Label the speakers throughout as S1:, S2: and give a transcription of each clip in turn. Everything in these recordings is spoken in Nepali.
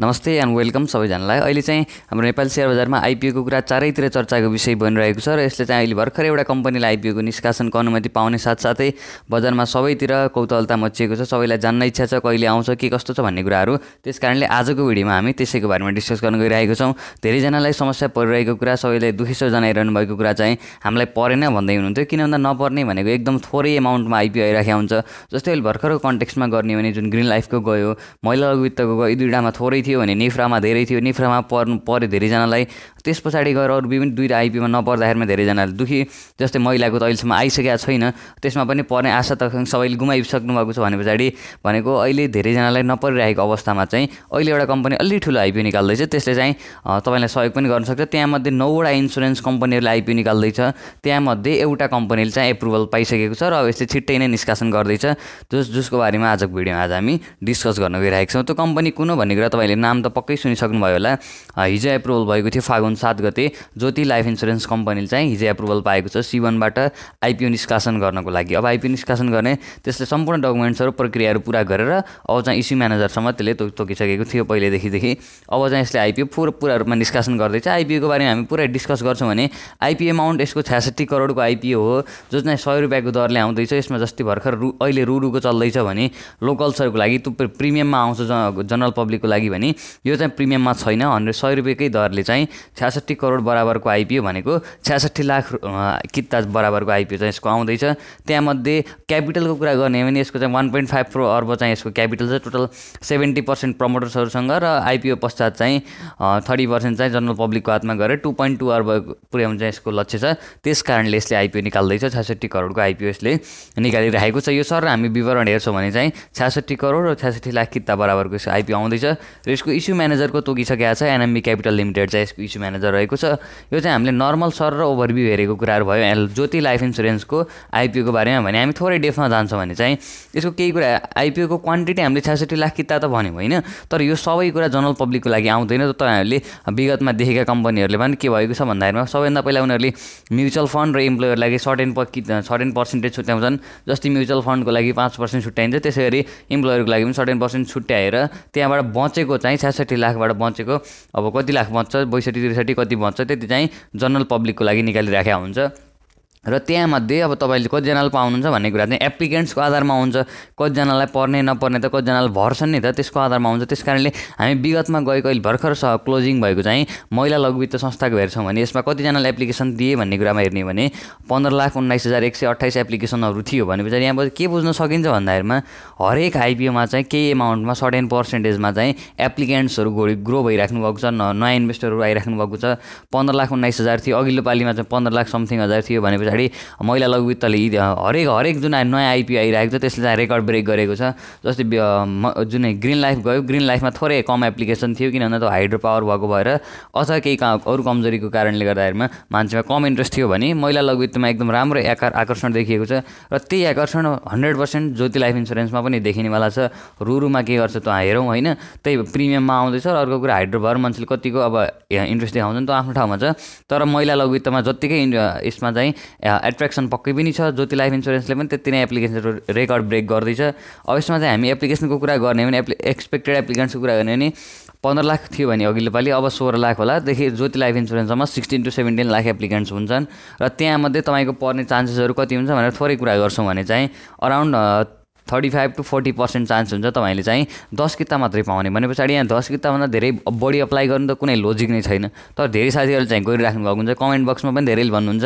S1: नमस्ते एन्ड वेलकम सबैजनालाई अहिले चाहिँ हाम्रो नेपाल सेयर बजारमा आइपिएको कुरा चारैतिर चर्चाको विषय बनिरहेको छ र यसले चाहिँ अहिले भर्खरै एउटा कम्पनीलाई आइपिएको निष्कासनको अनुमति पाउने साथसाथै बजारमा सबैतिर कौतलता मचिएको छ सबैलाई जान्न इच्छा छ कहिले आउँछ के कस्तो छ भन्ने कुराहरू त्यस कारणले आजको भिडियोमा हामी त्यसैको बारेमा डिस्कस गर्न गइरहेको छौँ धेरैजनालाई समस्या परिरहेको कुरा सबैलाई दुखेसो जनाइरहनु भएको कुरा चाहिँ हामीलाई परेन भन्दै हुनुहुन्थ्यो किन भन्दा नपर्ने भनेको एकदम थोरै एमाउन्टमा आइपिओ आइराखेको हुन्छ जस्तै अहिले भर्खरको कन्टेक्समा गर्ने भने जुन ग्रिन लाइफको गयो महिला लघु वित्तको गयो यी दुईवटामा थोरै थियो थियो भने निफ्रामा धेरै थियो निफ्रामा पर्नु पऱ्यो धेरैजनालाई त्यस पछाडि गएर अरू विभिन्न दुईवटा आइपीमा नपर्दाखेरिमा धेरैजनाले दुखी जस्तै महिलाको त अहिलेसम्म आइसकेको छैन त्यसमा पनि पर्ने आशा त सबैले गुमाइसक्नु भएको छ भने पछाडि भनेको अहिले धेरैजनालाई नपरिरहेको अवस्थामा चाहिँ अहिले एउटा कम्पनी अलि ठुलो आइपी निकाल्दैछ त्यसले चाहिँ तपाईँलाई सहयोग पनि गर्न सक्छ त्यहाँमध्ये नौवटा इन्सुरेन्स कम्पनीहरूले आइपी निकाल्दैछ त्यहाँमध्ये एउटा कम्पनीले चाहिँ एप्रुभल पाइसकेको छ र अब यसले छिट्टै नै निष्कासन गर्दैछ जस जसको बारेमा आजको भिडियोमा आज हामी डिस्कस गर्न गइरहेको छौँ त्यो कम्पनी कुन भन्ने कुरा तपाईँले तपाईँहरूले नाम त पक्कै सुनिसक्नुभयो होला हिजो एप्रुभल भएको थियो फागुन सात गते ज्योति लाइफ इन्सुरेन्स कम्पनीले चाहिँ हिजो एप्रुभल पाएको छ सिवनबाट आइपिओ निष्कासन गर्नको लागि अब आइपिओ निष्कासन गर्ने त्यसले सम्पूर्ण डकुमेन्ट्सहरू प्रक्रियाहरू पुरा गरेर अब चाहिँ इस्यु म्यानेजरसम्म त्यसले तोकिसकेको थियो पहिलेदेखिदेखि अब चाहिँ यसले आइपिओ पुरा पुरा रूपमा निष्कासन गर्दैछ आइपिओको बारेमा हामी पुरा डिस्कस गर्छौँ भने आइपिओ एमाउन्ट यसको छ्यासठी करोडको आइपिओ हो जो चाहिँ सय रुपियाँको दरले आउँदैछ यसमा जस्तै भर्खर रु अहिले रु रुको चल्दैछ भने लोकल्सहरूको लागि त्यो प्रिमियममा आउँछ जनरल पब्लिकको लागि भने भने यो चाहिँ प्रिमियममा छैन हन्ड्रेड सय रुपियाँकै दरले चाहिँ छ्यासठी करोड बराबरको आइपिओ भनेको छ्यासठी लाख किता बराबरको आइपिओ चाहिँ यसको आउँदैछ त्यहाँमध्ये क्यापिटलको कुरा गर्ने हो भने यसको चाहिँ वान पोइन्ट फाइभ फोर अर्ब चाहिँ यसको क्यापिटल छ टोटल सेभेन्टी पर्सेन्ट प्रमोटर्सहरूसँग र आइपिओ पश्चात चाहिँ थर्टी पर्सेन्ट चाहिँ जनरल पब्लिकको हातमा गएर टू पोइन्ट टू अर्ब पुर्याउनु चाहिँ यसको लक्ष्य छ त्यस कारणले यसले आइपिओ निकाल्दैछ छ्यासठी करोडको आइपिओ यसले निकालिरहेको छ यो सर हामी विवरण हेर्छौँ भने चाहिँ छ्यासठी करोड र छ्यासठी लाख किता बराबरको यसको आइपिओ आउँदैछ यसको इस्यु म्यानेजरको तोकिसकेको छ एनएमबी क्यापिटल लिमिटेड चाहिँ यसको इस्यु म्यानेजर रहेको छ यो चाहिँ हामीले नर्मल सर र ओभरभ्यू हेरेको कुराहरू भयो ज्योति लाइफ इन्सुरेन्सको आइपिओको बारेमा भने हामी थोरै डेफमा जान्छौँ भने चाहिँ यसको केही कुरा आइपिओको क्वान्टिटी हामीले छ्यासठी लाख किता त भन्यौँ होइन तर यो सबै कुरा जनरल पब्लिकको लागि आउँदैन त तपाईँहरूले विगतमा देखेका कम्पनीहरूले पनि के भएको छ भन्दाखेरिमा सबैभन्दा पहिला उनीहरूले म्युचुअल फन्ड र इम्प्लोयर लागि सर्टेन सर्टेन पर्सेन्टेज छुट्याउँछन् जस्तै म्युचुअल फन्डको लागि पाँच पर्सेन्ट छुट्याइन्छ त्यसै गरी इम्प्लोयरको लागि पनि सर्टेन पर्सेन्ट छुट्याएर त्यहाँबाट बचेको चाहिँ छ्यासठी लाखबाट बचेको अब कति लाख बच्छ बैसठी त्रिसठी कति बच्छ त्यति चाहिँ जनरल पब्लिकको लागि निकालिराखेका हुन्छ र त्यहाँमध्ये अब तपाईँले कतिजनाले पाउनुहुन्छ भन्ने कुरा चाहिँ एप्लिकेन्ट्सको आधारमा हुन्छ कतिजनालाई पर्ने नपर्ने त कतिजनालाई भर्छन् नि त त्यसको आधारमा हुन्छ त्यस कारणले हामी विगतमा गएको अहिले भर्खर क्लोजिङ भएको चाहिँ महिला लघुवित्त संस्थाको हेर्छौँ भने यसमा कतिजनाले एप्लिकेसन दिए भन्ने कुरामा हेर्ने भने पन्ध्र लाख उन्नाइस हजार एक सय अट्ठाइस एप्लिकेसनहरू थियो भने पछाडि यहाँबाट के बुझ्न सकिन्छ भन्दाखेरिमा हरेक आइपिओमा चाहिँ केही एमाउन्टमा सर्टेन पर्सेन्टेजमा चाहिँ एप्लिकेन्ट्सहरू घोडी ग्रो भइराख्नु भएको छ नयाँ इन्भेस्टरहरू आइराख्नु भएको छ पन्ध्र लाख उन्नाइस हजार थियो अघिल्लो पालिमा चाहिँ पन्ध्र लाख समथिङ हजार थियो भने पछाडि पछाडि महिला लघुवित्तले तले हरेक हरेक जुन नयाँ आइपी आइरहेको छ त्यसले चाहिँ रेकर्ड ब्रेक गरेको छ जस्तै जुन ग्रिन लाइफ गयो ग्रिन लाइफमा थोरै कम एप्लिकेसन थियो किनभने त हाइड्रो पावर भएको भएर अथवा केही अरू कमजोरीको कारणले गर्दाखेरिमा मान्छेमा कम इन्ट्रेस्ट थियो भने महिला लघुवित्तमा एकदम राम्रो आकार आकर्षण देखिएको छ र त्यही आकर्षण हन्ड्रेड पर्सेन्ट ज्योति लाइफ इन्सुरेन्समा पनि देखिनेवाला छ रुरुमा के गर्छ त हेरौँ होइन त्यही प्रिमियममा आउँदैछ र अर्को कुरा हाइड्रो भएर मान्छेले कतिको अब इन्ट्रेस्ट देखाउँछ नि त आफ्नो ठाउँमा छ तर महिला लघुवित्तमा जत्तिकै यसमा चाहिँ एट्र्याक्सन पक्कै पनि छ ज्योति लाइफ इन्सुरेन्सले पनि त्यति नै एप्लिकेसनहरू रेकर्ड ब्रेक गर्दैछ अब यसमा चाहिँ हामी एप्लिकेसनको कुरा गर्ने भने एप्लि एक्सपेक्टेड एप्लिकेन्सको कुरा गर्ने भने पन्ध्र लाख थियो भने अघिल्लो पालि अब सोह्र लाख होला देखि ज्योति लाइफ इन्सुरेन्ससम्म sixteen to seventeen lakh applicants हुन्छन् र त्यहाँ मध्ये तपाईँको पर्ने चान्सेसहरू कति हुन्छ भनेर थोरै कुरा गर्छौँ भने चाहिँ around thirty five to forty percent chance हुन्छ तपाईँले चाहिँ दस किता मात्रै पाउने भने पछाडि यहाँ दस किताबभन्दा धेरै बढी अप्लाई गर्नु त कुनै लोजिक नै छैन तर धेरै साथीहरूले चाहिँ गरिराख्नु भएको हुन्छ कमेन्ट बक्समा पनि धेरैले भन्नुहुन्छ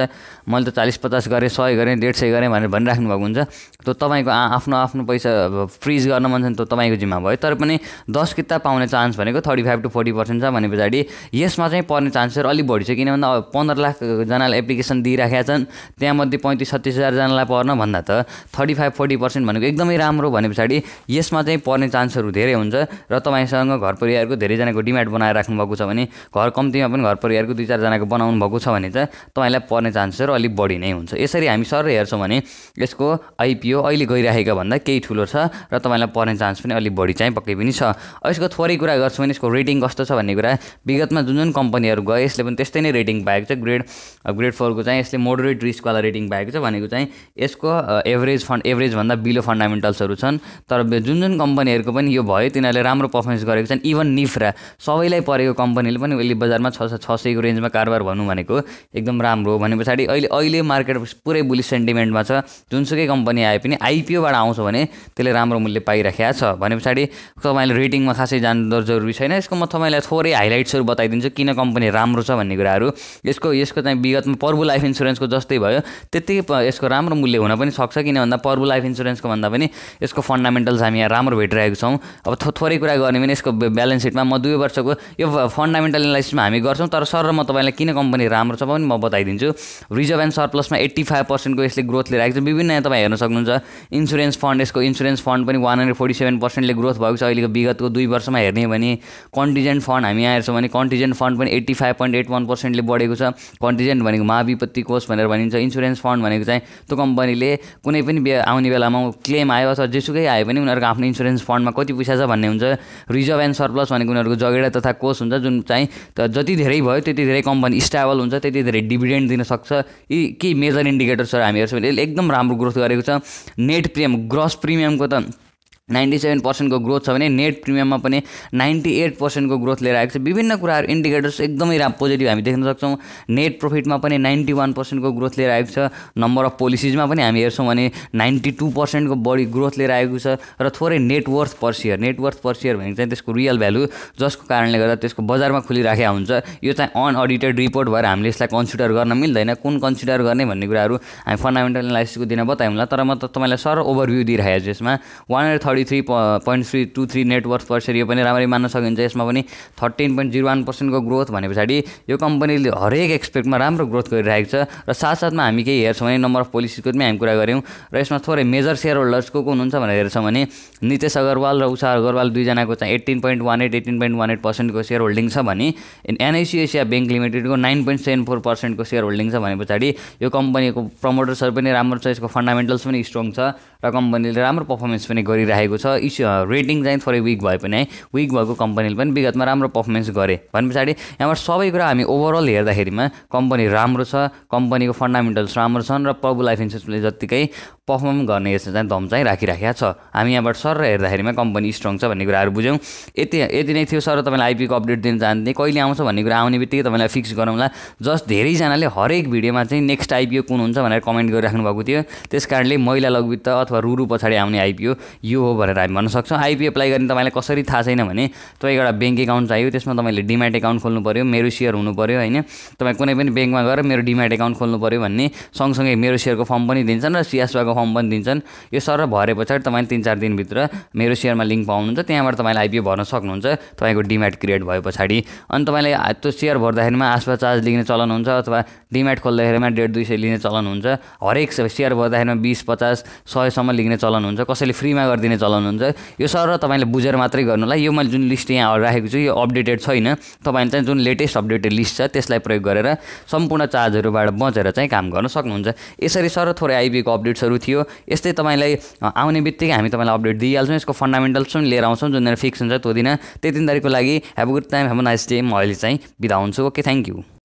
S1: मैले त चालिस पचास गरेँ सय गरेँ डेढ सय गरेँ भनेर भनिराख्नु भएको हुन्छ त्यो तपाईँको आफ्नो आफ्नो पैसा फ्रिज गर्न मन छ भने त तपाईँको जिम्मा भयो तर पनि दस किताब पाउने चान्स भनेको thirty five to forty percent छ भने पछाडि यसमा चाहिँ पर्ने चान्सहरू अलिक बढी छ किन भन्दा पन्ध्र लाखजनालाई एप्लिकेसन दिइराखेका छन् त्यहाँमध्ये पैँतिस छत्तिस हजारजनालाई पर्न भन्दा त थर्टी फाइभ फोर्टी पर्सेन्ट भनेको एकदम एकदमै राम्रो भने पछाडि यसमा चाहिँ पर्ने चान्सहरू धेरै हुन्छ र तपाईँसँग घर परिवारको धेरैजनाको डिमान्ड बनाएर राख्नुभएको छ भने घर कम्तीमा पनि घर परिवारको दुई चारजनाको बनाउनु भएको छ भने चाहिँ तपाईँलाई पर्ने चान्सेसहरू अलिक बढी नै हुन्छ यसरी हामी सर हेर्छौँ भने यसको आइपिओ अहिले गइरहेको भन्दा केही ठुलो छ र तपाईँलाई पर्ने चान्स पनि अलिक बढी चाहिँ पक्कै पनि छ यसको थोरै कुरा गर्छौँ भने यसको रेटिङ कस्तो छ भन्ने कुरा विगतमा जुन जुन कम्पनीहरू गयो यसले पनि त्यस्तै नै रेटिङ पाएको छ ग्रेड ग्रेड फोरको चाहिँ यसले मोडरेट रिस्कवाला रेटिङ पाएको छ भनेको चाहिँ यसको एभरेज फन्ड एभरेजभन्दा बिलो फन्डामेन्ट फन्डामेन्टल्सहरू छन् तर जुन जुन कम्पनीहरूको पनि यो भयो तिनीहरूले राम्रो पर्फर्मेन्स गरेको छन् इभन निफ्रा सबैलाई परेको कम्पनीले पनि अहिले बजारमा छ छ सयको रेन्जमा कारोबार भन्नु भनेको एकदम राम्रो हो भने पछाडि अहिले अहिले मार्केट पुरै बुलिस सेन्टिमेन्टमा छ जुनसुकै कम्पनी आए पनि आइपिओबाट आउँछ भने त्यसले राम्रो मूल्य पाइराखेको छ भने पछाडि तपाईँले रेटिङमा खासै जानु जरुरी छैन यसको म तपाईँलाई थोरै हाइलाइट्सहरू बताइदिन्छु किन कम्पनी राम्रो छ भन्ने कुराहरू यसको यसको चाहिँ विगतमा पर्बु लाइफ इन्सुरेन्सको जस्तै भयो त्यति यसको राम्रो मूल्य हुन पनि सक्छ किन भन्दा पर्बु लाइफ इन्सुरेन्सको भन्दा पनि यसको फन्डामेन्टल्स हामी यहाँ राम्रो भेटिरहेको छौँ अब थो थोरै कुरा गर्ने भने यसको ब्यालेन्स सिटमा म दुई वर्षको यो फन्डामेन्टल एनालाइसिसमा हामी गर्छौँ तर सर र म तपाईँलाई किन कम्पनी राम्रो छ पनि म बताइदिन्छु रिजर्भ एन्ड सरप्लसमा एट्टी फाइभ पर्सेन्टको यसले ग्रोथ लिएर छ विभिन्न यहाँ तपाईँ हेर्न सक्नुहुन्छ इन्सुरेन्स फन्ड यसको इन्सुरेन्स फन्ड पनि वान हन्ड्रेड फोर्टी सेभेन पर्सेन्टले ग्रोथ भएको छ अहिलेको विगतको दुई वर्षमा हेर्ने भने कन्टिजेन्ट फन्ड हामी यहाँ हेर्छौँ भने कन्टिजेन्ट फन्ड पनि eighty five point eight one पर्सेन्टले बढेको छ कन्टिजेन्ट भनेको महाविपत्ति कोष भनेर भनिन्छ इन्सुरेन्स फन्ड भनेको चाहिँ त्यो कम्पनीले कुनै पनि आउने बेलामा क्लेम आयो अथवा जेसुकै आए पनि उनीहरूको आफ्नो इन्सुरेन्स फन्डमा कति पैसा छ भन्ने हुन्छ रिजर्भ एन्ड सरप्लस भनेको उनीहरूको जगेडा तथा कोष हुन्छ जुन चाहिँ त जति धेरै भयो त्यति धेरै कम्पनी स्टेबल हुन्छ त्यति धेरै डिभिडेन्ड सक्छ यी केही मेजर इन्डिकेटर्सहरू हामी हेर्छौँ भने यसले एकदम राम्रो ग्रोथ गरेको छ नेट प्रिमियम ग्रस प्रिमियमको त नाइन्टी सेभेन पर्सेन्टको ग्रोथ छ भने नेट प्रिमियममा पनि नाइन्टी एट पर्सेन्टको ग्रोथ लिएर आएको छ विभिन्न कुराहरू इन्डिकेटर्स एकदमै रा पोजिटिभ हामी देख्न सक्छौँ नेट प्रफिटमा पनि नाइन्टी वान पर्सेन्टको ग्रोथ लिएर आएको छ नम्बर अफ पोलिसिजमा पनि हामी हेर्छौँ भने नाइन्टी टू पर्सेन्टको बढी ग्रोथ लिएर आएको छ र थोरै net worth per net worth per share भनेको चाहिँ त्यसको रियल भ्यालु जसको कारणले गर्दा त्यसको बजारमा खुलिराखेका हुन्छ यो चाहिँ अनअडिटेड रिपोर्ट भएर हामीले यसलाई कन्सिडर गर्न मिल्दैन कुन कन्सिडर गर्ने भन्ने कुराहरू हामी फन्डामेन्टल एनालाइसिसको दिन बतायौँला तर म त तपाईँलाई सर ओभरभ्यू दिइरहेको छु यसमा one hundred thirty three point three two three network per share यो पनि राम्ररी मान्न सकिन्छ यसमा पनि थर्टिन पोइन्ट जिरो वान पर्सेन्टको ग्रोथ भने पछाडि यो कम्पनीले हरेक एक्सपेक्टमा राम्रो ग्रोथ गरिरहेको छ र साथसाथमा हामी केही हेर्छौँ भने नम्बर अफ पोलिसीको पनि हामी कुरा गऱ्यौँ र यसमा थोरै मेजर सेयर होल्डर्स को को हुनुहुन्छ भनेर हेर्छौँ भने नितेश अग्रवाल र उषा अग्रवाल दुईजनाको चाहिँ eighteen point one eight eighteen point one eight पर्सेन्टको सेयर होल्डिङ छ भने एनआइसी एसिया ब्याङ्क लिमिटेडको नाइन पोइन्ट सेभेन फोर पर्सेन्टको सेयर होल्डिङ छ भने पछाडि यो कम्पनीको प्रमोटर्सहरू पनि राम्रो छ यसको फन्डामेन्टल्स पनि स्ट्रङ छ र कम्पनीले राम्रो पर्फर्मेन्स पनि गरिरहेको भएको छ इस्यु रेटिङ चाहिँ थोरै विक भए पनि है विक भएको कम्पनीले पनि विगतमा राम्रो पर्फर्मेन्स गरे भने पछाडि यहाँबाट सबै कुरा हामी ओभरअल हेर्दाखेरिमा कम्पनी राम्रो छ कम्पनीको फन्डामेन्टल्स राम्रो छन् र प्रभु लाइफ इन्सुरेन्सले जत्तिकै पर्फर्म गर्ने यसमा चाहिँ दम चाहिँ राखिराखेको छ हामी यहाँबाट सर हेर्दाखेरिमा कम्पनी स्ट्रङ छ भन्ने कुराहरू बुझ्यौँ यति यति नै थियो सर तपाईँलाई आइपीको अपडेट दिन चाहन्थेँ कहिले आउँछ भन्ने कुरा आउने बित्तिकै तपाईँलाई फिक्स गरौँला जस्ट धेरैजनाले हरेक भिडियोमा चाहिँ नेक्स्ट आइपिओ कुन हुन्छ भनेर कमेन्ट गरिराख्नु भएको थियो त्यस कारणले महिला लघुवित्त अथवा रुरु पछाडि आउने आइपिओ यो हो भनेर हामी भन्न सक्छौँ आइपिओ एप्लाई गर्ने तपाईँलाई कसरी थाहा छैन भने तपाईँको एउटा ब्याङ्क एकाउन्ट चाहियो त्यसमा तपाईँले डिम्याट एकाउन्ट खोल्नु पऱ्यो मेरो सेयर हुनु पऱ्यो होइन तपाईँ कुनै पनि ब्याङ्कमा गएर मेरो डिम्याट एकाउन्ट खोल्नु पऱ्यो भन्ने सँगसँगै मेरो सेयरको फर्म पनि दिन्छन् र सियासुवाको फर्म पनि दिन्छन् यो सर्भर भरे पछाडि तपाईँले तिन चार दिनभित्र मेरो सेयरमा लिङ्क पाउनुहुन्छ त्यहाँबाट तपाईँले आइपिओ भर्न सक्नुहुन्छ तपाईँको डिम्याट क्रिएट भए पछाडि अनि तपाईँले त्यो सेयर भर्दाखेरिमा आसपास चार्ज लिने चलन हुन्छ अथवा डिम्याट खोल्दाखेरिमा डेढ दुई सय लिने चलन हुन्छ हरेक सेयर भर्दाखेरिमा बिस पचास सयसम्म लिने चलन हुन्छ कसैले फ्रीमा गरिदिने चलन हुन्छ यो सर तपाईँले बुझेर मात्रै गर्नुलाई यो मैले जुन लिस्ट यहाँ राखेको छु यो अपडेटेड छैन तपाईँले चाहिँ जुन लेटेस्ट अपडेटेड लिस्ट छ त्यसलाई प्रयोग गरेर सम्पूर्ण चार्जहरूबाट बचेर चाहिँ काम गर्न सक्नुहुन्छ यसरी सर थोरै आइपिएको अपडेट्सहरू थियो थियो यस्तै तपाईँलाई आउने बित्तिकै हामी तपाईँलाई अपडेट दिइहाल्छौँ यसको फन्डामेन्टल्स पनि लिएर आउँछौँ जुन दिन फिक्स हुन्छ त्यो दिन त्यति तारिकको लागि have good time have nice day म अहिले चाहिँ बिदा हुन्छु ओके थ्याङ्क यू